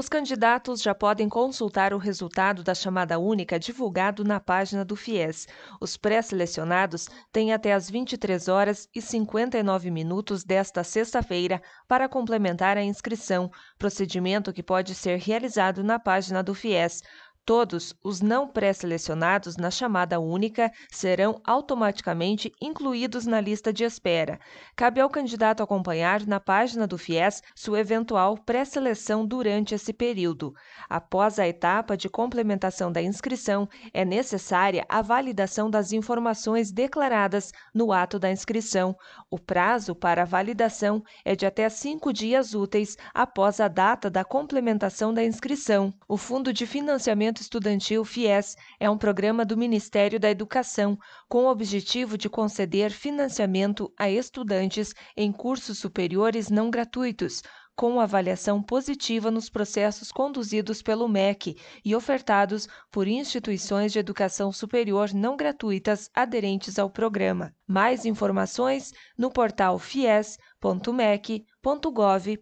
Os candidatos já podem consultar o resultado da chamada única divulgado na página do FIES. Os pré-selecionados têm até as 23 horas e 59 minutos desta sexta-feira para complementar a inscrição, procedimento que pode ser realizado na página do FIES. Todos os não pré-selecionados na chamada única serão automaticamente incluídos na lista de espera. Cabe ao candidato acompanhar na página do FIES sua eventual pré-seleção durante esse período. Após a etapa de complementação da inscrição, é necessária a validação das informações declaradas no ato da inscrição. O prazo para a validação é de até cinco dias úteis após a data da complementação da inscrição. O Fundo de Financiamento Movimento Estudantil FIES é um programa do Ministério da Educação com o objetivo de conceder financiamento a estudantes em cursos superiores não gratuitos, com avaliação positiva nos processos conduzidos pelo MEC e ofertados por instituições de educação superior não gratuitas aderentes ao programa. Mais informações no portal fies.mec.gov.br.